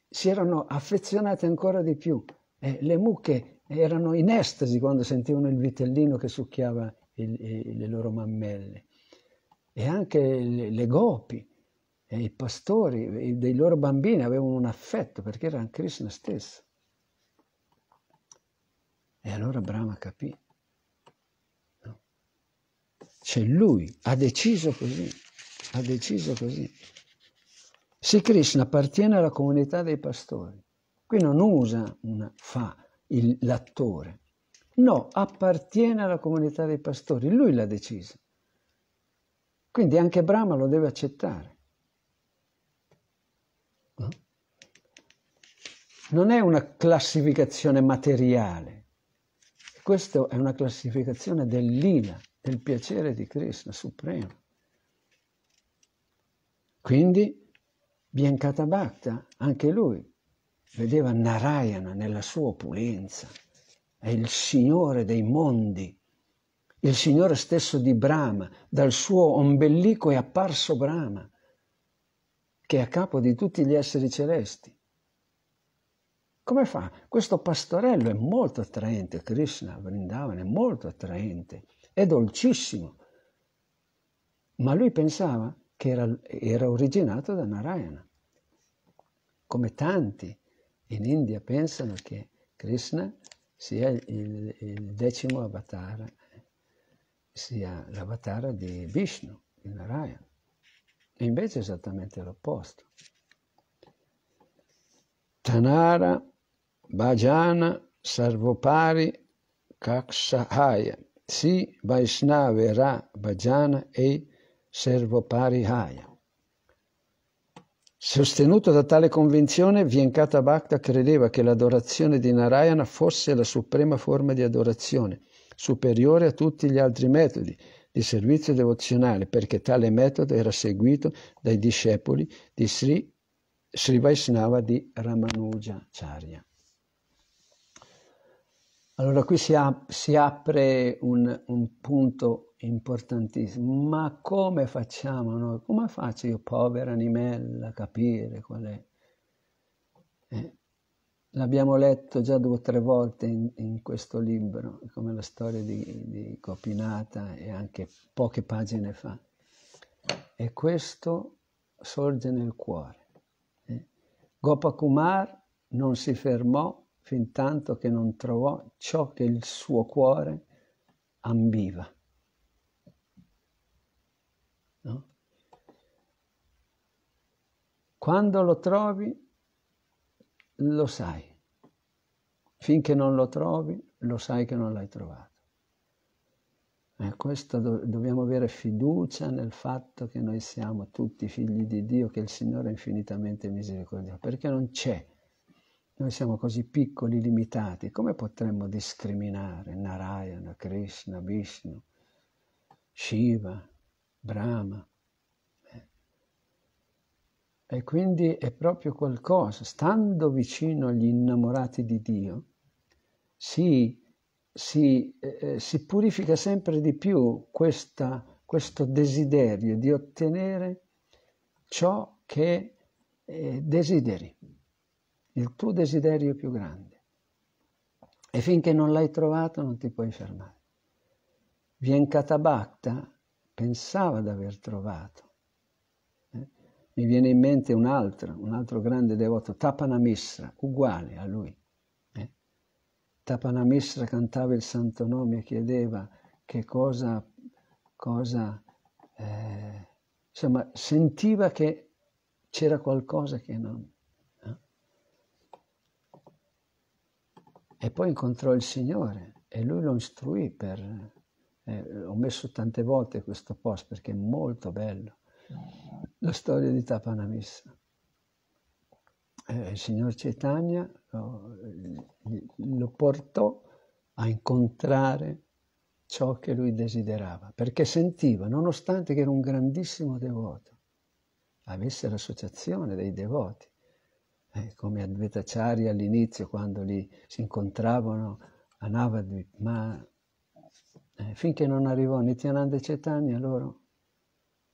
si erano affezionati ancora di più. Eh, le mucche erano in estasi quando sentivano il vitellino che succhiava e, e le loro mammelle, e anche le, le gopi, i pastori dei loro bambini avevano un affetto perché era Krishna stesso. E allora Brahma capì. No? Cioè lui ha deciso così, ha deciso così. Sì, Krishna appartiene alla comunità dei pastori. Qui non usa una fa il, l'attore, No, appartiene alla comunità dei pastori, lui l'ha deciso. Quindi anche Brahma lo deve accettare. Non è una classificazione materiale, questa è una classificazione dell'ila, del piacere di Krishna supremo. Quindi Biancata Bhakta, anche lui, vedeva Narayana nella sua opulenza è il Signore dei mondi, il Signore stesso di Brahma, dal suo ombelico è apparso Brahma, che è a capo di tutti gli esseri celesti. Come fa? Questo pastorello è molto attraente, Krishna Vrindavan è molto attraente, è dolcissimo. Ma lui pensava che era, era originato da Narayana. Come tanti in India pensano che Krishna sia il, il decimo avatar, sia l'avatar di Vishnu, il Narayana. E invece è esattamente l'opposto. Tanara Bhajana Sarvopari Kaksahaya. Si Vaishnava, Vaishnavera Bhajana e Sarvopari Haya. Sostenuto da tale convinzione, Vienkata Bhakta credeva che l'adorazione di Narayana fosse la suprema forma di adorazione, superiore a tutti gli altri metodi di servizio devozionale, perché tale metodo era seguito dai discepoli di Sri, Sri Vaishnava di Ramanujacharya. Allora qui si, ap- si apre un, un, punto importantissimo, ma come facciamo noi? Come faccio io, povera animella, a capire qual è? Eh, l'abbiamo letto già due o tre volte in, in questo libro, come la storia di, di Copinata e anche poche pagine fa. E questo sorge nel cuore. Eh. Gopakumar non si fermò fin tanto che non trovò ciò che il suo cuore ambiva. No? Quando lo trovi, lo sai. Finché non lo trovi, lo sai che non l'hai trovato. Eh, questo do- dobbiamo avere fiducia nel fatto che noi siamo tutti figli di Dio, che il Signore è infinitamente misericordioso, perché non c'è noi siamo così piccoli, limitati, come potremmo discriminare Narayana, Krishna, Vishnu, Shiva, Brahma? Eh? E quindi è proprio qualcosa, stando vicino agli innamorati di Dio, si, si, eh, eh, si purifica sempre di più questa, questo desiderio di ottenere ciò che eh, desideri il tuo desiderio più grande. E finché non l'hai trovato non ti puoi fermare. Vienkatabhakta pensava di aver trovato. Eh? Mi viene in mente un altro, un altro grande devoto, Tapanamisra, uguale a lui. Eh? Tapanamissa cantava il santo nome e chiedeva che cosa, cosa eh, insomma, sentiva che c'era qualcosa che non, E poi incontrò il Signore e lui lo istruì per... Eh, ho messo tante volte questo post perché è molto bello. La storia di Tapanamissa. Eh, il Signor Cetania lo, lo portò a incontrare ciò che lui desiderava, perché sentiva, nonostante che era un grandissimo devoto, avesse l'associazione dei devoti, eh, come Advaitacharya all'inizio quando lì si incontravano a Navadvip, ma eh, finché non arrivò Nityananda Cetania loro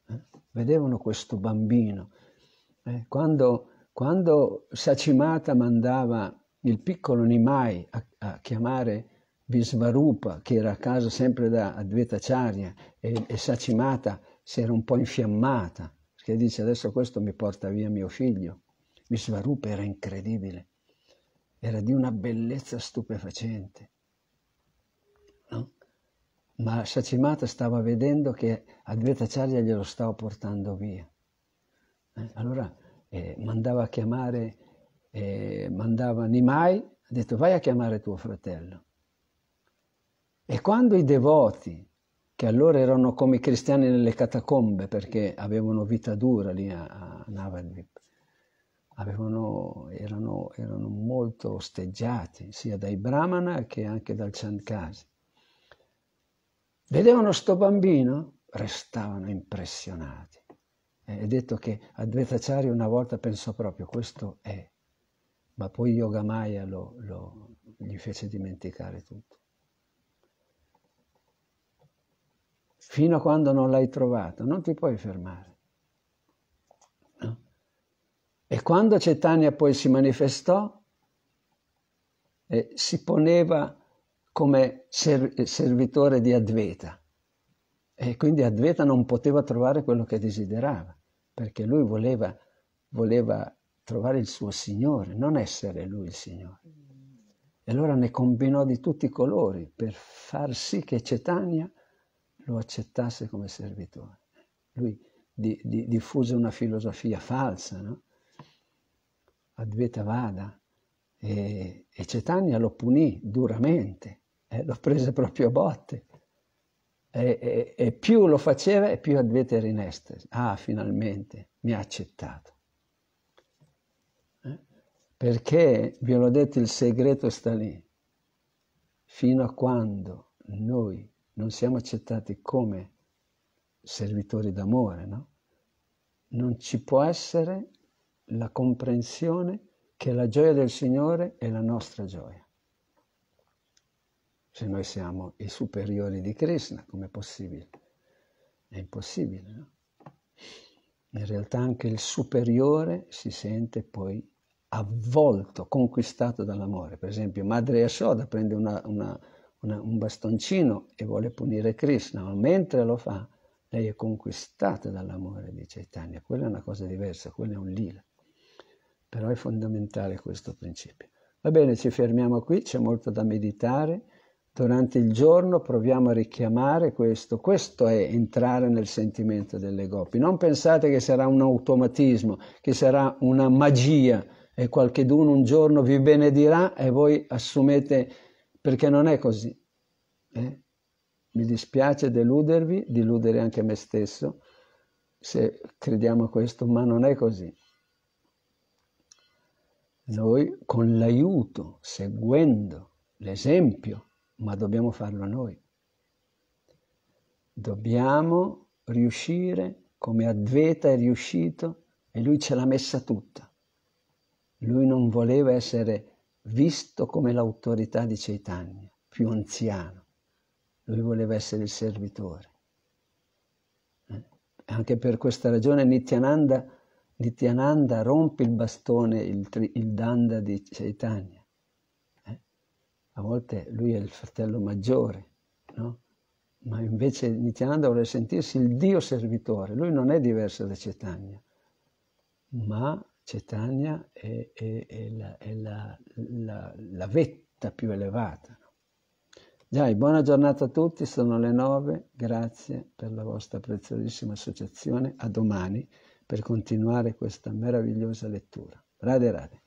eh, vedevano questo bambino. Eh, quando, quando Sacimata mandava il piccolo Nimai a, a chiamare Visvarupa, che era a casa sempre da Advaitacharya, e, e Sacimata si era un po' infiammata, perché dice adesso questo mi porta via mio figlio. Visvarup era incredibile, era di una bellezza stupefacente. No? Ma Sacimata stava vedendo che Advaitacharya glielo stava portando via. Eh? Allora eh, mandava a chiamare, eh, mandava Nimai, ha detto vai a chiamare tuo fratello. E quando i devoti, che allora erano come i cristiani nelle catacombe perché avevano vita dura lì a, a Navadvip, avevano, erano, erano, molto osteggiati sia dai brahmana che anche dal Chankasi. Vedevano sto bambino, restavano impressionati. È detto che Advaitacharya una volta pensò proprio questo è, ma poi Yogamaya lo, lo, gli fece dimenticare tutto. Fino a quando non l'hai trovato, non ti puoi fermare. E quando Cetania poi si manifestò, eh, si poneva come ser- servitore di Advaita. E quindi Advaita non poteva trovare quello che desiderava, perché lui voleva, voleva trovare il suo Signore, non essere lui il Signore. E allora ne combinò di tutti i colori per far sì che Cetania lo accettasse come servitore. Lui di, di, diffuse una filosofia falsa, no? Advaitavada e, e Cetania lo punì duramente, eh, lo prese proprio a botte. E, e, e, più lo faceva e più Advaita era in estasi. Ah, finalmente mi ha accettato. Eh? Perché, vi ho detto, il segreto sta lì. Fino a quando noi non siamo accettati come servitori d'amore, no? non ci può essere la comprensione che la gioia del Signore è la nostra gioia. Se noi siamo i superiori di Krishna, com'è possibile? È impossibile, no? In realtà anche il superiore si sente poi avvolto, conquistato dall'amore. Per esempio, Madre Yashoda prende una, una, una, un bastoncino e vuole punire Krishna, ma mentre lo fa, lei è conquistata dall'amore di Chaitanya. Quella è una cosa diversa, quella è un lila. Però è fondamentale questo principio. Va bene, ci fermiamo qui, c'è molto da meditare. Durante il giorno proviamo a richiamare questo. Questo è entrare nel sentimento delle gopi. Non pensate che sarà un automatismo, che sarà una magia e qualcheduno un giorno vi benedirà e voi assumete, perché non è così. Eh? Mi dispiace deludervi, deludere anche me stesso, se crediamo a questo, ma non è così. Noi con l'aiuto, seguendo l'esempio, ma dobbiamo farlo noi. Dobbiamo riuscire come Advaita è riuscito e lui ce l'ha messa tutta. Lui non voleva essere visto come l'autorità di Chaitanya, più anziano. Lui voleva essere il servitore. Eh? Anche per questa ragione Nityananda Nityananda rompe il bastone, il, il danda di Chaitanya. Eh? A volte lui è il fratello maggiore, no? Ma invece Nityananda vuole sentirsi il Dio servitore. Lui non è diverso da Chaitanya, ma Chaitanya è, è, è, la, è la, la, la, vetta più elevata. No? Giai, buona giornata a tutti, sono le nove, grazie per la vostra preziosissima associazione, a domani per continuare questa meravigliosa lettura. Rade, rade.